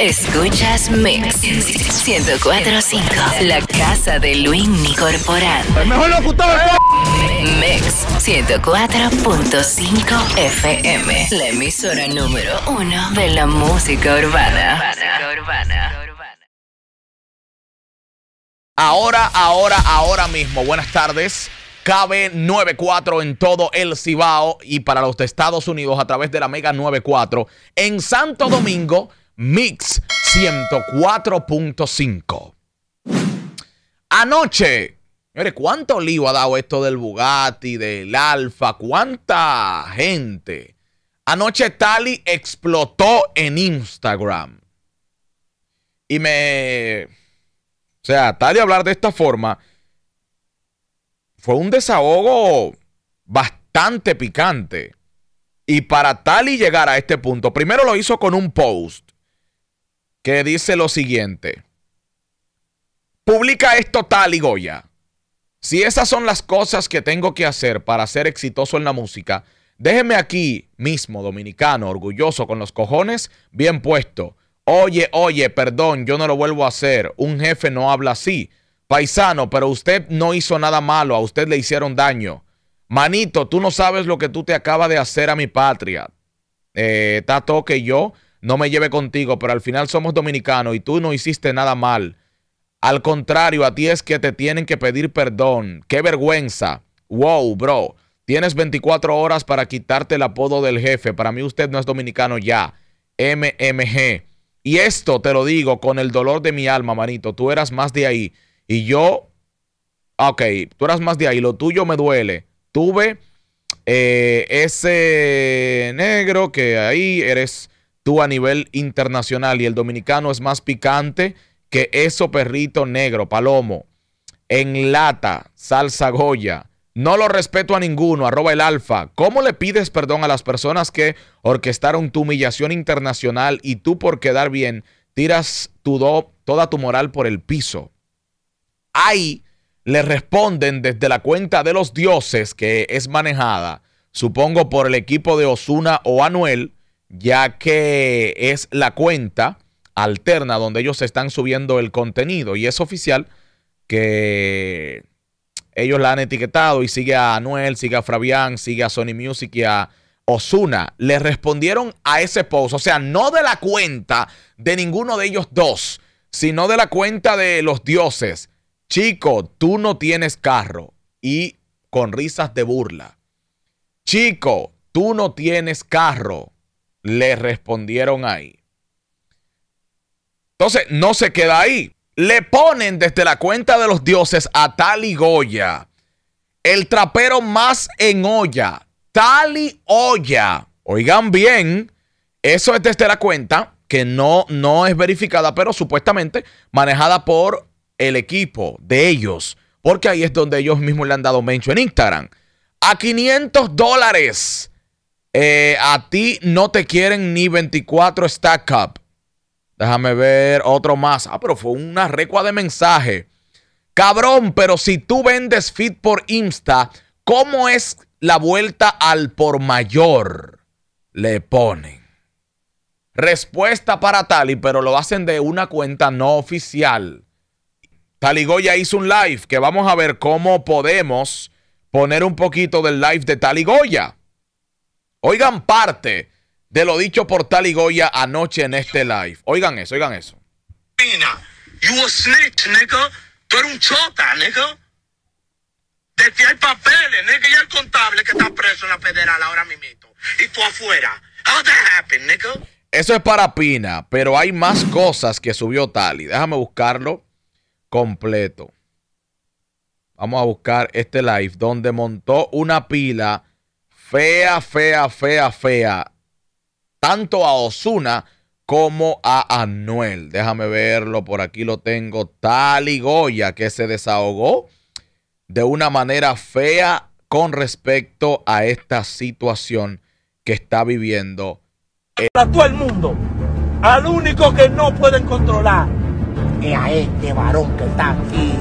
Escuchas Mix 1045, la casa de Luis Nicorporal El mejor locutor Mix 104.5 FM, la emisora número uno de la música urbana. Urbana, urbana. Ahora, ahora, ahora mismo. Buenas tardes. KB94 en todo el Cibao y para los de Estados Unidos a través de la Mega 94 en Santo Domingo. Mix 104.5. Anoche, mire, cuánto lío ha dado esto del Bugatti, del Alfa, cuánta gente. Anoche Tali explotó en Instagram. Y me... O sea, Tali hablar de esta forma fue un desahogo bastante picante. Y para Tali llegar a este punto, primero lo hizo con un post que dice lo siguiente. Publica esto tal y Goya. Si esas son las cosas que tengo que hacer para ser exitoso en la música, déjeme aquí mismo, dominicano, orgulloso, con los cojones bien puesto. Oye, oye, perdón, yo no lo vuelvo a hacer. Un jefe no habla así. Paisano, pero usted no hizo nada malo, a usted le hicieron daño. Manito, tú no sabes lo que tú te acabas de hacer a mi patria. Eh, tato que yo no me lleve contigo, pero al final somos dominicanos y tú no hiciste nada mal. Al contrario, a ti es que te tienen que pedir perdón. Qué vergüenza. Wow, bro. Tienes 24 horas para quitarte el apodo del jefe. Para mí usted no es dominicano ya. MMG. Y esto te lo digo con el dolor de mi alma, manito. Tú eras más de ahí. Y yo, ok, tú eras más de ahí. Lo tuyo me duele. Tuve eh, ese negro que ahí eres tú a nivel internacional y el dominicano es más picante que eso perrito negro, palomo, en lata, salsa Goya. No lo respeto a ninguno, arroba el alfa. ¿Cómo le pides perdón a las personas que orquestaron tu humillación internacional y tú por quedar bien tiras tu toda tu moral por el piso? Ahí le responden desde la cuenta de los dioses que es manejada, supongo por el equipo de Osuna o Anuel, ya que es la cuenta alterna donde ellos están subiendo el contenido y es oficial que ellos la han etiquetado y sigue a Anuel, sigue a Fabián, sigue a Sony Music y a Osuna. Le respondieron a ese post, o sea, no de la cuenta de ninguno de ellos dos, sino de la cuenta de los dioses. Chico, tú no tienes carro y con risas de burla. Chico, tú no tienes carro le respondieron ahí. Entonces, no se queda ahí. Le ponen desde la cuenta de los dioses a Tali Goya, el trapero más en olla. Tali Olla. Oigan bien, eso es desde la cuenta que no, no es verificada, pero supuestamente manejada por el equipo de ellos, porque ahí es donde ellos mismos le han dado mencho en Instagram. A 500 dólares eh, a ti no te quieren ni 24 Stack Up. Déjame ver otro más. Ah, pero fue una recua de mensaje. Cabrón, pero si tú vendes fit por Insta, ¿cómo es la vuelta al por mayor? Le ponen. Respuesta para Tali, pero lo hacen de una cuenta no oficial. Taligoya hizo un live que vamos a ver cómo podemos poner un poquito del live de Goya. Oigan parte de lo dicho por Tal Goya anoche en este live. Oigan eso, oigan eso. Pina, You a snitch, nigga. Tú eres un chota, nigga. De ti hay papeles, nigga. Y el contable que está preso en la federal ahora mismo. Y tú afuera. How that happened, nigga? Eso es para Pina, pero hay más cosas que subió Tali. Déjame buscarlo completo. Vamos a buscar este live donde montó una pila fea, fea, fea, fea. Tanto a Osuna como a Anuel. Déjame verlo, por aquí lo tengo. Tal y Goya, que se desahogó de una manera fea con respecto a esta situación que está viviendo. Eh, Para todo el mundo, al único que no pueden controlar es a este varón que está aquí.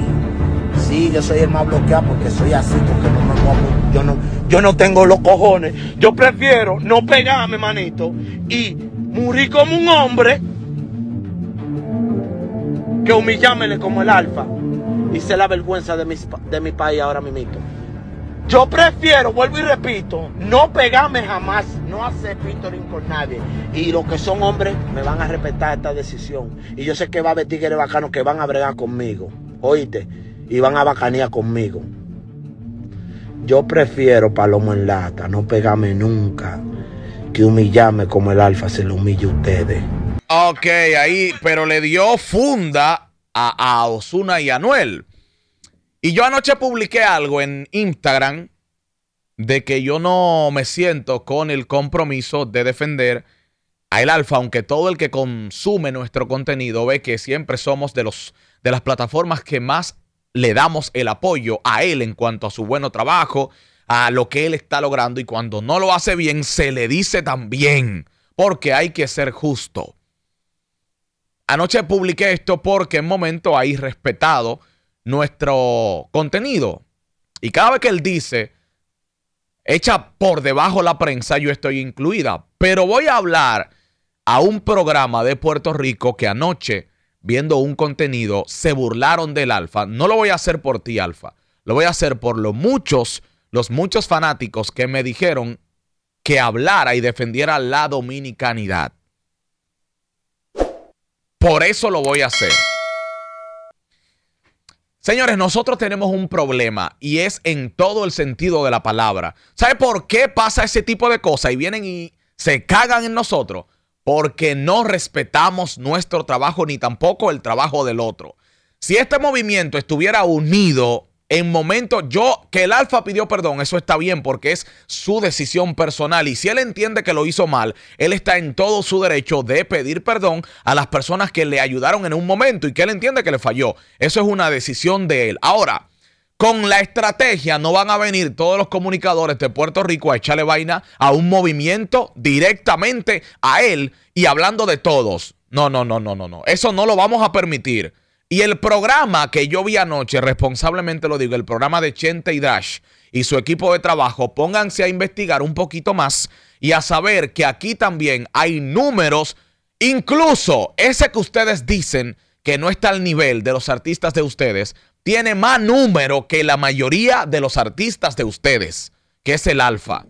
Sí, yo soy el más bloqueado porque soy así, porque no, me yo no, yo no tengo los cojones. Yo prefiero no pegarme, manito, y morir como un hombre que humillármele como el alfa y la vergüenza de mi, de mi país ahora mismo. Yo prefiero, vuelvo y repito, no pegarme jamás, no hacer pintoring con nadie. Y los que son hombres me van a respetar esta decisión. Y yo sé que va a haber tigres bacanos que van a bregar conmigo, oíste, y van a bacanear conmigo. Yo prefiero palomo en lata, no pegarme nunca, que humillarme como el alfa se lo humilla a ustedes. Ok, ahí, pero le dio funda a, Osuna y a Anuel. Y yo anoche publiqué algo en Instagram de que yo no me siento con el compromiso de defender a El Alfa, aunque todo el que consume nuestro contenido ve que siempre somos de, los, de las plataformas que más le damos el apoyo a él en cuanto a su buen trabajo, a lo que él está logrando y cuando no lo hace bien se le dice también, porque hay que ser justo. Anoche publiqué esto porque en momento hay respetado nuestro contenido. Y cada vez que él dice, echa por debajo la prensa, yo estoy incluida. Pero voy a hablar a un programa de Puerto Rico que anoche viendo un contenido, se burlaron del alfa, no lo voy a hacer por ti, alfa. Lo voy a hacer por los muchos, los muchos fanáticos que me dijeron que hablara y defendiera la dominicanidad. Por eso lo voy a hacer. Señores, nosotros tenemos un problema y es en todo el sentido de la palabra. ¿Sabe por qué pasa ese tipo de cosas y vienen y se cagan en nosotros? porque no respetamos nuestro trabajo ni tampoco el trabajo del otro. Si este movimiento estuviera unido en momentos, yo, que el Alfa pidió perdón, eso está bien porque es su decisión personal y si él entiende que lo hizo mal, él está en todo su derecho de pedir perdón a las personas que le ayudaron en un momento y que él entiende que le falló. Eso es una decisión de él. Ahora, con la estrategia no van a venir todos los comunicadores de Puerto Rico a echarle vaina a un movimiento directamente a él y hablando de todos. No, no, no, no, no, no. Eso no lo vamos a permitir. Y el programa que yo vi anoche, responsablemente lo digo, el programa de Chente y Dash y su equipo de trabajo, pónganse a investigar un poquito más y a saber que aquí también hay números, incluso ese que ustedes dicen que no está al nivel de los artistas de ustedes, tiene más número que la mayoría de los artistas de ustedes, que es el alfa.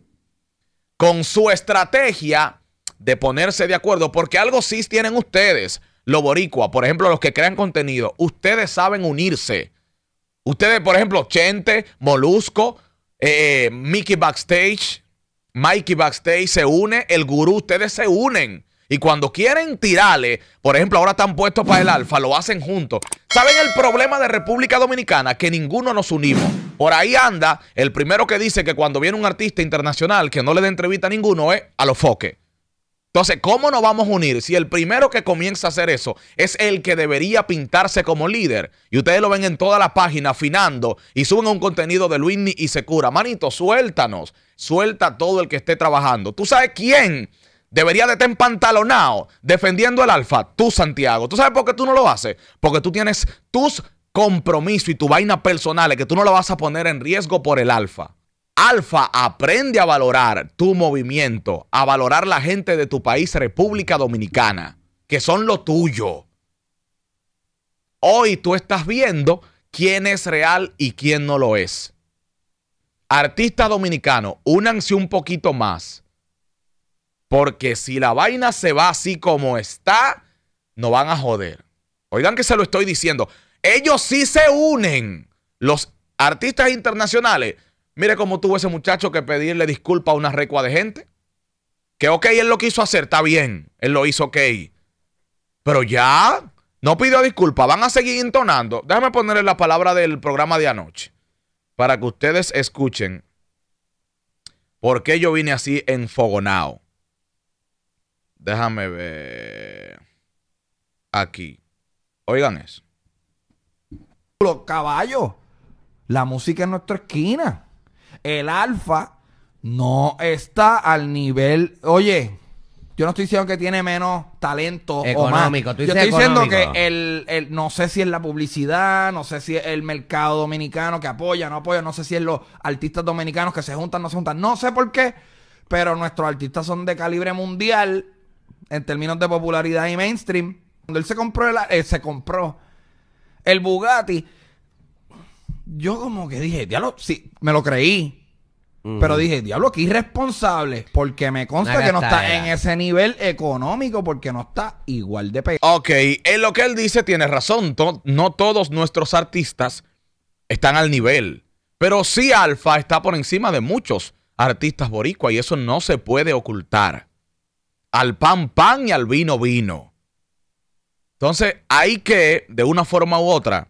Con su estrategia de ponerse de acuerdo, porque algo sí tienen ustedes, lo boricua, por ejemplo, los que crean contenido, ustedes saben unirse. Ustedes, por ejemplo, Chente, Molusco, eh, Mickey Backstage, Mikey Backstage se une, el gurú, ustedes se unen y cuando quieren tirarle, por ejemplo, ahora están puestos para el alfa, lo hacen juntos. ¿Saben el problema de República Dominicana? Que ninguno nos unimos. Por ahí anda el primero que dice que cuando viene un artista internacional que no le dé entrevista a ninguno es a los foques. Entonces, ¿cómo nos vamos a unir? Si el primero que comienza a hacer eso es el que debería pintarse como líder. Y ustedes lo ven en toda la página afinando y suben un contenido de Luis y se cura. Manito, suéltanos. Suelta a todo el que esté trabajando. ¿Tú sabes quién? debería de estar empantalonado defendiendo el alfa, tú Santiago. ¿Tú sabes por qué tú no lo haces? Porque tú tienes tus compromisos y tu vaina personales que tú no lo vas a poner en riesgo por el alfa. Alfa aprende a valorar tu movimiento, a valorar la gente de tu país, República Dominicana, que son lo tuyo. Hoy tú estás viendo quién es real y quién no lo es. Artista dominicano, únanse un poquito más porque si la vaina se va así como está, no van a joder. Oigan que se lo estoy diciendo. Ellos sí se unen. Los artistas internacionales. Mire cómo tuvo ese muchacho que pedirle disculpa a una recua de gente. Que ok, él lo quiso hacer, está bien. Él lo hizo ok. Pero ya, no pidió disculpa. Van a seguir entonando. Déjame ponerle la palabra del programa de anoche. Para que ustedes escuchen por qué yo vine así enfogonado. Déjame ver. Aquí. Oigan eso. Los caballos. La música en nuestra esquina. El alfa no está al nivel. Oye, yo no estoy diciendo que tiene menos talento económico. O yo estoy diciendo que el, el, no sé si es la publicidad, no sé si es el mercado dominicano que apoya, no apoya, no sé si es los artistas dominicanos que se juntan, no se juntan, no sé por qué, pero nuestros artistas son de calibre mundial en términos de popularidad y mainstream. Cuando él se compró el, eh, se compró el Bugatti, yo como que dije, diablo, sí, me lo creí. Pero dije, diablo, qué irresponsable. Porque me consta que no está en ese nivel económico, porque no está igual de peor Ok, en lo que él dice tiene razón. No todos nuestros artistas están al nivel. Pero sí, Alfa está por encima de muchos artistas boricua y eso no se puede ocultar al pan pan y al vino vino. Entonces hay que, de una forma u otra,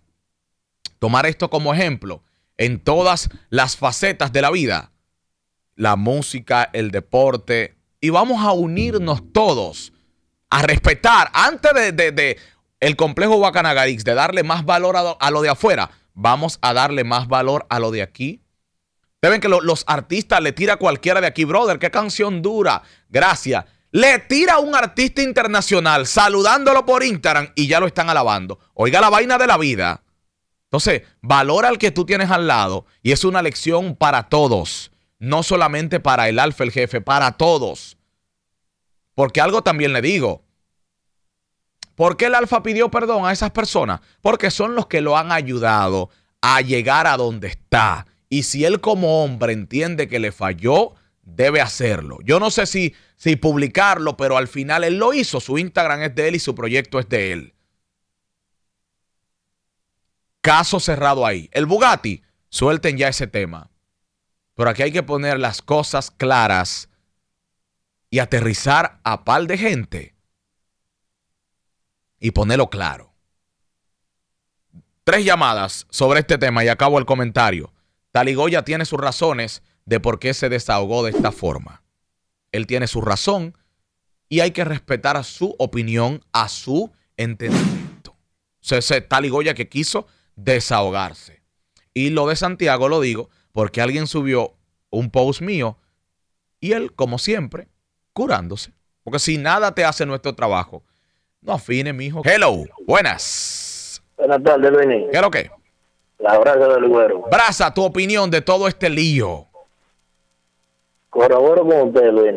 tomar esto como ejemplo en todas las facetas de la vida. La música, el deporte, y vamos a unirnos todos a respetar, antes de, el complejo Guacanagarix, de darle más valor a, lo de afuera, vamos a darle más valor a lo de aquí. Ustedes ven que los artistas le tira cualquiera de aquí, brother, qué canción dura, gracias le tira a un artista internacional saludándolo por Instagram y ya lo están alabando. Oiga la vaina de la vida. Entonces, valora al que tú tienes al lado y es una lección para todos, no solamente para el alfa, el jefe, para todos. Porque algo también le digo. ¿Por qué el alfa pidió perdón a esas personas? Porque son los que lo han ayudado a llegar a donde está. Y si él como hombre entiende que le falló, debe hacerlo. Yo no sé si, si publicarlo, pero al final él lo hizo. Su Instagram es de él y su proyecto es de él. Caso cerrado ahí. El Bugatti, suelten ya ese tema. Pero aquí hay que poner las cosas claras y aterrizar a pal de gente y ponerlo claro. Tres llamadas sobre este tema y acabo el comentario. Taligoya tiene sus razones de por qué se desahogó de esta forma. Él tiene su razón y hay que respetar a su opinión, a su entendimiento. Se, se tal y Goya que quiso desahogarse. Y lo de Santiago lo digo porque alguien subió un post mío y él, como siempre, curándose. Porque si nada te hace nuestro trabajo, no afine, mijo. Hello, buenas. Buenas ¿Qué es lo que? La brasa del güero. Braza tu opinión de todo este lío corroboro con usted, Luis.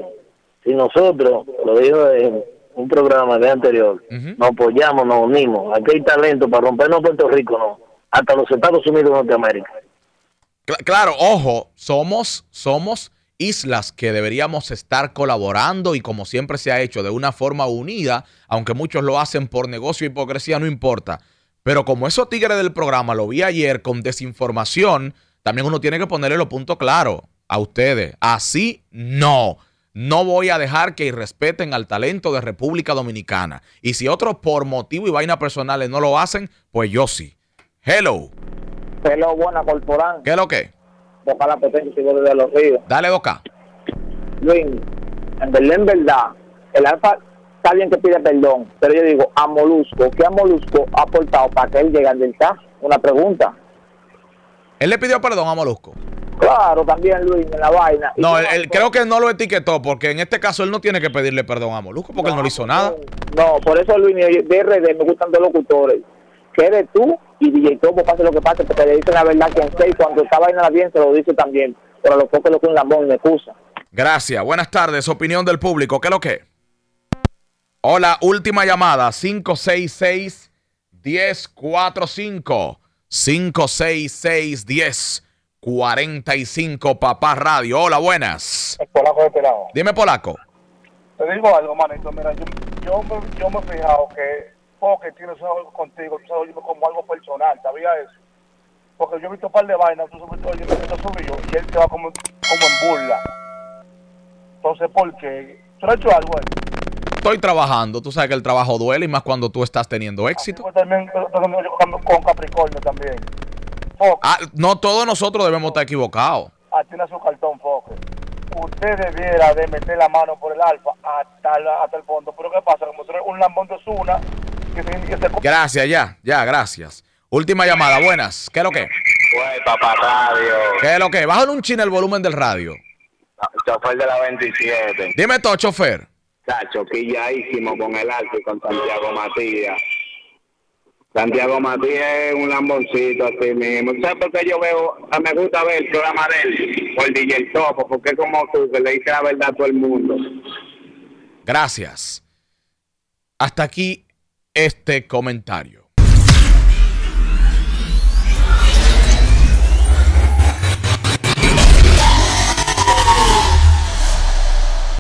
Si nosotros, lo dijo en un programa de anterior, nos apoyamos, nos unimos, aquí hay talento para rompernos Puerto Rico, no, hasta los Estados Unidos de Norteamérica. Claro, ojo, somos, somos islas que deberíamos estar colaborando y como siempre se ha hecho de una forma unida, aunque muchos lo hacen por negocio, hipocresía, no importa. Pero como esos tigres del programa lo vi ayer con desinformación, también uno tiene que ponerle los puntos claros a ustedes. Así no. No voy a dejar que irrespeten al talento de República Dominicana. Y si otros por motivo y vainas personales no lo hacen, pues yo sí. Hello. Hello, buena corporal. ¿Qué es lo que? potencia Dale, Boca. Luis, en verdad, verdad, el Alfa está que pide perdón, pero yo digo, a Molusco, ¿qué a Molusco ha aportado para que él llegue al delta? Una pregunta. ¿Él le pidió perdón a Molusco? Claro, también Luis en la vaina. No, él, creo que no lo etiquetó porque en este caso él no tiene que pedirle perdón a Moluco porque él no le hizo nada. No, por eso Luis de me gustan los locutores. Que tú y DJ Topo, pase lo que pase, porque le dicen la verdad que en y cuando está vaina bien, se lo dice también. Pero lo poco lo que un lambón me excusa. Gracias, buenas tardes, opinión del público, ¿qué es lo que? Hola, última llamada, 566 1045 566 10 45 Papá Radio. Hola, buenas. polaco Dime, polaco. Te digo algo, manito. Mira, yo, yo, me, yo me he fijado que porque tienes algo contigo, tú sabes como algo personal, ¿sabías eso? Porque yo he visto un par de vainas, tú oye, subido y él te va como, como en burla. Entonces, ¿por qué? ¿Tú has hecho algo Estoy trabajando, tú sabes que el trabajo duele y más cuando tú estás teniendo éxito. Yo también, pero, con Capricornio también. Ah, no todos nosotros debemos estar equivocados. Atina su cartón, Fox. Usted debiera de meter la mano por el alfa hasta, hasta el fondo. Pero ¿qué pasa? Como un lambón de Osuna. Que, que se... Gracias, ya, ya, gracias. Última llamada, buenas. ¿Qué es lo que? Pues, papá radio. ¿Qué es lo que? Bajan un chin el volumen del radio. Ah, chofer de la 27. Dime todo, chofer. Chacho, quilladísimo con el alfa y con Santiago Matías. Santiago Matías es un lamboncito así mismo. ¿Sabes por qué yo veo, ah, me gusta ver el programa de él? el DJ Topo, porque es como tú, que le dice la verdad a todo el mundo. Gracias. Hasta aquí este comentario.